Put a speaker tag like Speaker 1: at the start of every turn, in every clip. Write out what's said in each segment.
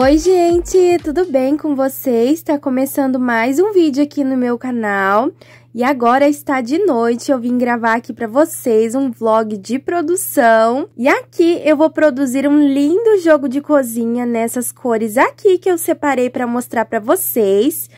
Speaker 1: Oi, gente, tudo bem com vocês? Está começando mais um vídeo aqui no meu canal. E agora está de noite, eu vim gravar aqui para vocês um vlog de produção. E aqui eu vou produzir um lindo jogo de cozinha nessas cores aqui que eu separei para mostrar para vocês.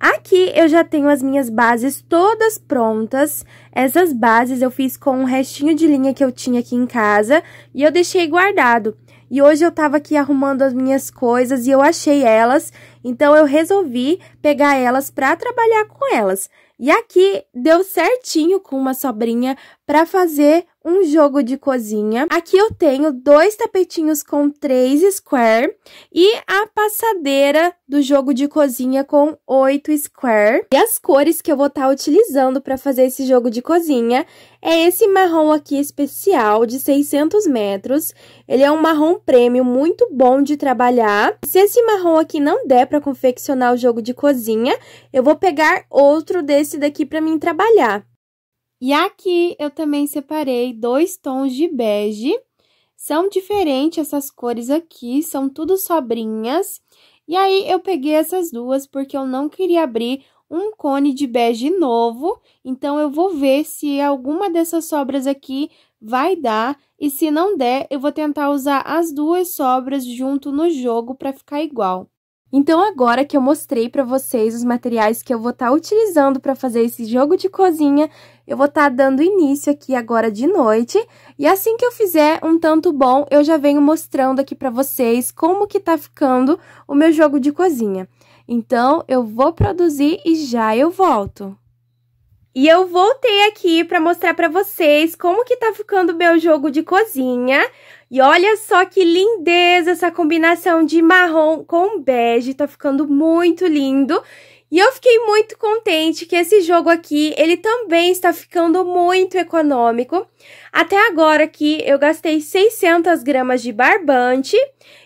Speaker 1: Aqui eu já tenho as minhas bases todas prontas. Essas bases eu fiz com um restinho de linha que eu tinha aqui em casa e eu deixei guardado. E hoje eu tava aqui arrumando as minhas coisas e eu achei elas, então eu resolvi pegar elas para trabalhar com elas. E aqui deu certinho com uma sobrinha para fazer um jogo de cozinha. Aqui eu tenho dois tapetinhos com três square e a passadeira do jogo de cozinha com oito square. E as cores que eu vou estar tá utilizando para fazer esse jogo de cozinha é esse marrom aqui especial de 600 metros. Ele é um marrom prêmio muito bom de trabalhar. Se esse marrom aqui não der para confeccionar o jogo de cozinha, eu vou pegar outro desse daqui para mim trabalhar. E aqui eu também separei dois tons de bege. São diferentes essas cores aqui, são tudo sobrinhas. E aí, eu peguei essas duas porque eu não queria abrir um cone de bege novo. Então, eu vou ver se alguma dessas sobras aqui vai dar. E se não der, eu vou tentar usar as duas sobras junto no jogo para ficar igual. Então, agora que eu mostrei para vocês os materiais que eu vou estar tá utilizando para fazer esse jogo de cozinha, eu vou estar tá dando início aqui agora de noite, e assim que eu fizer um tanto bom, eu já venho mostrando aqui para vocês como que tá ficando o meu jogo de cozinha. Então, eu vou produzir e já eu volto. E eu voltei aqui para mostrar para vocês como que tá ficando o meu jogo de cozinha. E olha só que lindeza essa combinação de marrom com bege, tá ficando muito lindo. E eu fiquei muito contente que esse jogo aqui, ele também está ficando muito econômico. Até agora aqui eu gastei 600 gramas de barbante.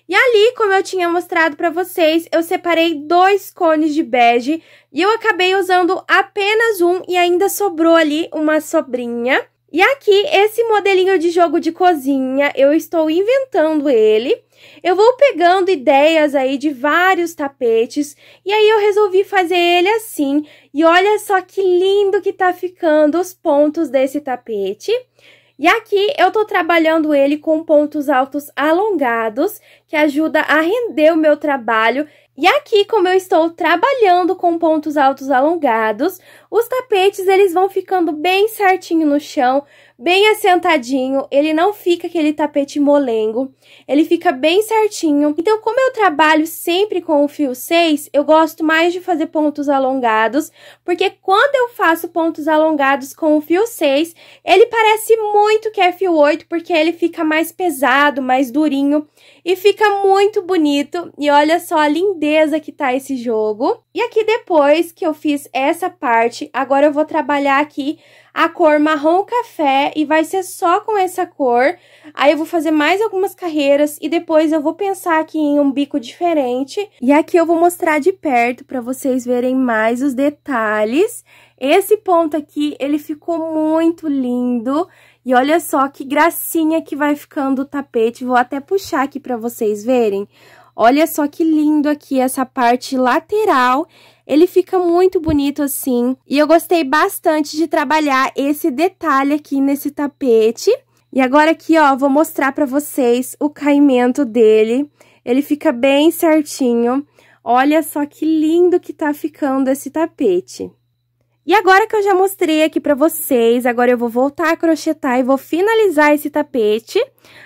Speaker 1: E ali, como eu tinha mostrado para vocês, eu separei dois cones de bege. E eu acabei usando apenas um e ainda sobrou ali uma sobrinha. E aqui, esse modelinho de jogo de cozinha, eu estou inventando ele. Eu vou pegando ideias aí de vários tapetes, e aí eu resolvi fazer ele assim. E olha só que lindo que tá ficando os pontos desse tapete. E aqui eu tô trabalhando ele com pontos altos alongados, que ajuda a render o meu trabalho e aqui, como eu estou trabalhando com pontos altos alongados, os tapetes eles vão ficando bem certinho no chão, bem assentadinho, ele não fica aquele tapete molengo, ele fica bem certinho. Então, como eu trabalho sempre com o fio 6, eu gosto mais de fazer pontos alongados, porque quando eu faço pontos alongados com o fio 6, ele parece muito que é fio 8, porque ele fica mais pesado, mais durinho, e fica muito bonito. E olha só a lindeza que tá esse jogo. E aqui depois que eu fiz essa parte, agora eu vou trabalhar aqui a cor marrom café e vai ser só com essa cor. Aí eu vou fazer mais algumas carreiras e depois eu vou pensar aqui em um bico diferente. E aqui eu vou mostrar de perto para vocês verem mais os detalhes. Esse ponto aqui, ele ficou muito lindo. E olha só que gracinha que vai ficando o tapete. Vou até puxar aqui para vocês verem. Olha só que lindo aqui essa parte lateral. Ele fica muito bonito assim. E eu gostei bastante de trabalhar esse detalhe aqui nesse tapete. E agora aqui, ó, vou mostrar para vocês o caimento dele. Ele fica bem certinho. Olha só que lindo que tá ficando esse tapete. E agora que eu já mostrei aqui pra vocês, agora eu vou voltar a crochetar e vou finalizar esse tapete.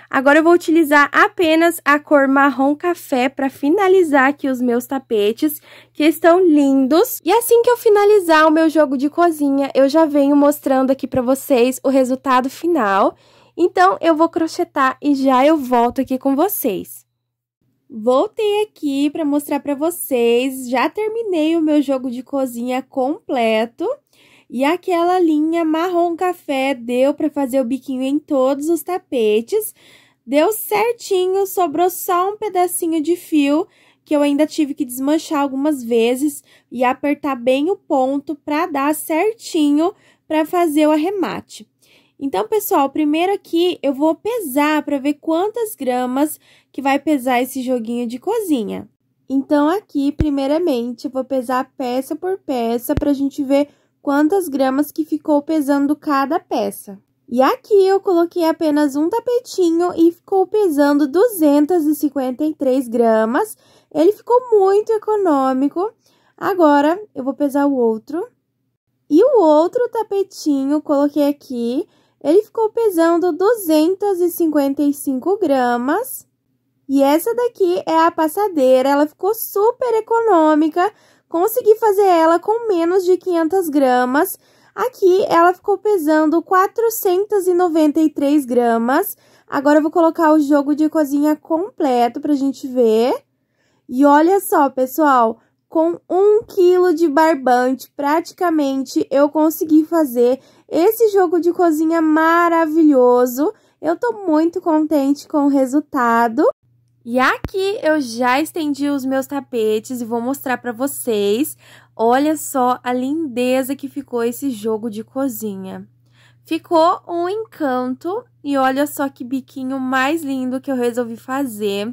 Speaker 1: Agora eu vou utilizar apenas a cor marrom café para finalizar aqui os meus tapetes, que estão lindos. E assim que eu finalizar o meu jogo de cozinha, eu já venho mostrando aqui pra vocês o resultado final. Então, eu vou crochetar e já eu volto aqui com vocês. Voltei aqui para mostrar para vocês, já terminei o meu jogo de cozinha completo e aquela linha marrom café deu para fazer o biquinho em todos os tapetes, deu certinho, sobrou só um pedacinho de fio que eu ainda tive que desmanchar algumas vezes e apertar bem o ponto para dar certinho para fazer o arremate. Então, pessoal, primeiro aqui eu vou pesar para ver quantas gramas que vai pesar esse joguinho de cozinha. Então, aqui, primeiramente, eu vou pesar peça por peça para a gente ver quantas gramas que ficou pesando cada peça. E aqui eu coloquei apenas um tapetinho e ficou pesando 253 gramas. Ele ficou muito econômico. Agora, eu vou pesar o outro. E o outro tapetinho, coloquei aqui ele ficou pesando 255 gramas. E essa daqui é a passadeira, ela ficou super econômica. Consegui fazer ela com menos de 500 gramas. Aqui ela ficou pesando 493 gramas. Agora eu vou colocar o jogo de cozinha completo pra gente ver. E olha só, pessoal, com um quilo de barbante, praticamente eu consegui fazer esse jogo de cozinha maravilhoso. Eu tô muito contente com o resultado. E aqui eu já estendi os meus tapetes e vou mostrar para vocês. Olha só a lindeza que ficou esse jogo de cozinha. Ficou um encanto e olha só que biquinho mais lindo que eu resolvi fazer.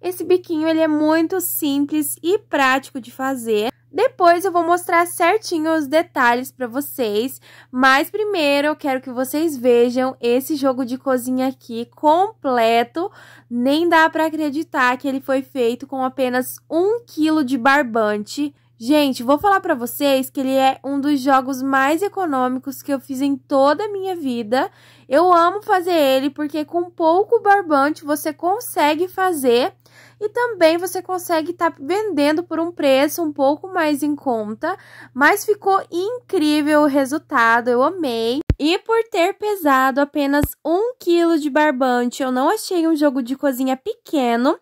Speaker 1: Esse biquinho ele é muito simples e prático de fazer. Depois eu vou mostrar certinho os detalhes para vocês, mas primeiro eu quero que vocês vejam esse jogo de cozinha aqui completo. Nem dá para acreditar que ele foi feito com apenas um quilo de barbante. Gente, vou falar para vocês que ele é um dos jogos mais econômicos que eu fiz em toda a minha vida. Eu amo fazer ele porque com pouco barbante você consegue fazer e também você consegue estar tá vendendo por um preço um pouco mais em conta, mas ficou incrível o resultado, eu amei. E por ter pesado apenas 1 kg de barbante, eu não achei um jogo de cozinha pequeno,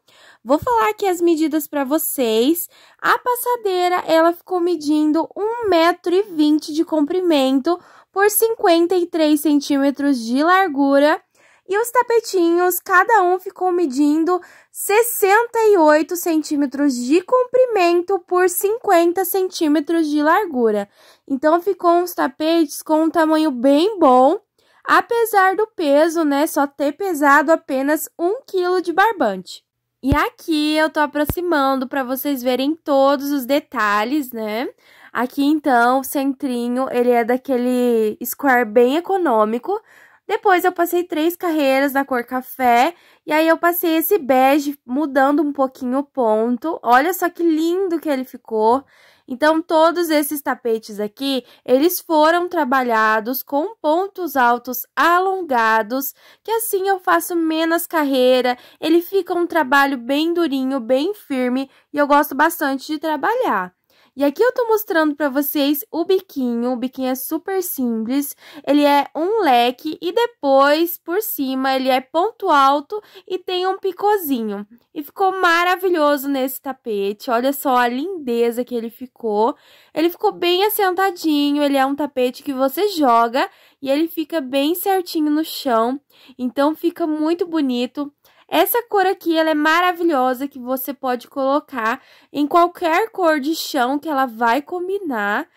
Speaker 1: Vou falar aqui as medidas para vocês. A passadeira, ela ficou medindo 1,20m de comprimento por 53 centímetros de largura. E os tapetinhos, cada um ficou medindo 68 centímetros de comprimento por 50 centímetros de largura. Então, ficou uns tapetes com um tamanho bem bom, apesar do peso, né? Só ter pesado apenas 1 kg de barbante. E aqui eu tô aproximando para vocês verem todos os detalhes, né? Aqui então, o centrinho, ele é daquele square bem econômico. Depois eu passei três carreiras na cor café, e aí eu passei esse bege mudando um pouquinho o ponto. Olha só que lindo que ele ficou. Então, todos esses tapetes aqui, eles foram trabalhados com pontos altos alongados, que assim eu faço menos carreira, ele fica um trabalho bem durinho, bem firme, e eu gosto bastante de trabalhar. E aqui eu tô mostrando pra vocês o biquinho, o biquinho é super simples, ele é um leque e depois, por cima, ele é ponto alto e tem um picôzinho. E ficou maravilhoso nesse tapete, olha só a lindeza que ele ficou. Ele ficou bem assentadinho, ele é um tapete que você joga e ele fica bem certinho no chão, então fica muito bonito. Essa cor aqui, ela é maravilhosa, que você pode colocar em qualquer cor de chão que ela vai combinar.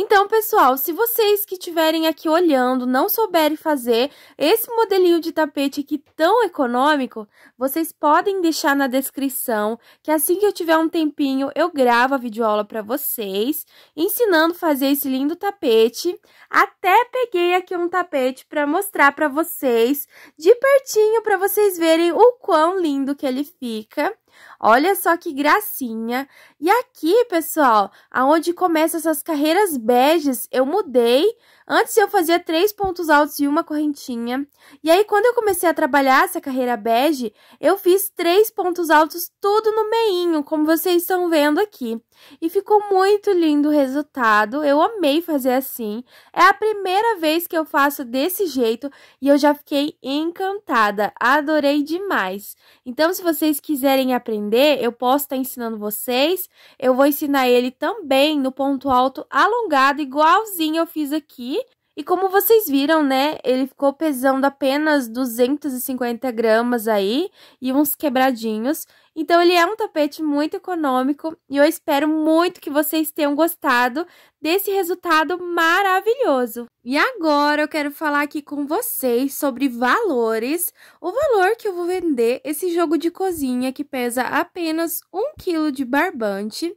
Speaker 1: Então, pessoal, se vocês que estiverem aqui olhando não souberem fazer esse modelinho de tapete aqui tão econômico, vocês podem deixar na descrição, que assim que eu tiver um tempinho, eu gravo a videoaula para vocês, ensinando a fazer esse lindo tapete. Até peguei aqui um tapete para mostrar para vocês de pertinho, para vocês verem o quão lindo que ele fica. Olha só que gracinha. E aqui, pessoal, aonde começam essas carreiras beges, eu mudei Antes eu fazia três pontos altos e uma correntinha. E aí, quando eu comecei a trabalhar essa carreira bege, eu fiz três pontos altos tudo no meinho, como vocês estão vendo aqui. E ficou muito lindo o resultado, eu amei fazer assim. É a primeira vez que eu faço desse jeito e eu já fiquei encantada, adorei demais. Então, se vocês quiserem aprender, eu posso estar tá ensinando vocês. Eu vou ensinar ele também no ponto alto alongado, igualzinho eu fiz aqui. E como vocês viram, né, ele ficou pesando apenas 250 gramas aí e uns quebradinhos. Então ele é um tapete muito econômico e eu espero muito que vocês tenham gostado desse resultado maravilhoso. E agora eu quero falar aqui com vocês sobre valores, o valor que eu vou vender esse jogo de cozinha que pesa apenas 1 kg de barbante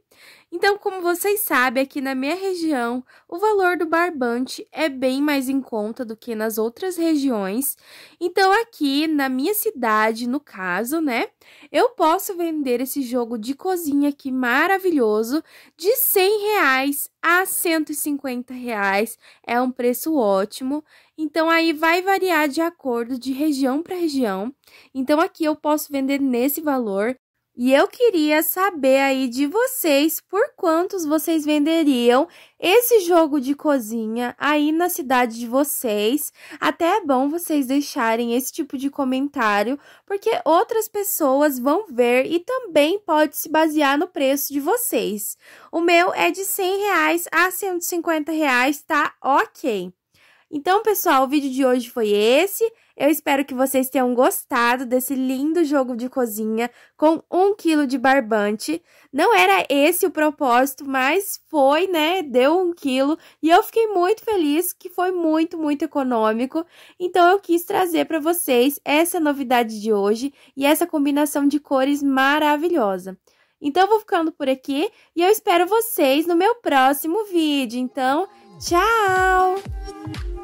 Speaker 1: então, como vocês sabem, aqui na minha região, o valor do barbante é bem mais em conta do que nas outras regiões. Então, aqui na minha cidade, no caso, né, eu posso vender esse jogo de cozinha aqui maravilhoso de 100 reais a 150 reais. É um preço ótimo. Então, aí vai variar de acordo de região para região. Então, aqui eu posso vender nesse valor e eu queria saber aí de vocês por quantos vocês venderiam esse jogo de cozinha aí na cidade de vocês. Até é bom vocês deixarem esse tipo de comentário, porque outras pessoas vão ver e também pode se basear no preço de vocês. O meu é de 100 reais a 150 reais, tá ok. Então, pessoal, o vídeo de hoje foi esse. Eu espero que vocês tenham gostado desse lindo jogo de cozinha com um quilo de barbante. Não era esse o propósito, mas foi, né? Deu um quilo e eu fiquei muito feliz que foi muito, muito econômico. Então eu quis trazer para vocês essa novidade de hoje e essa combinação de cores maravilhosa. Então, eu vou ficando por aqui e eu espero vocês no meu próximo vídeo. Então, tchau!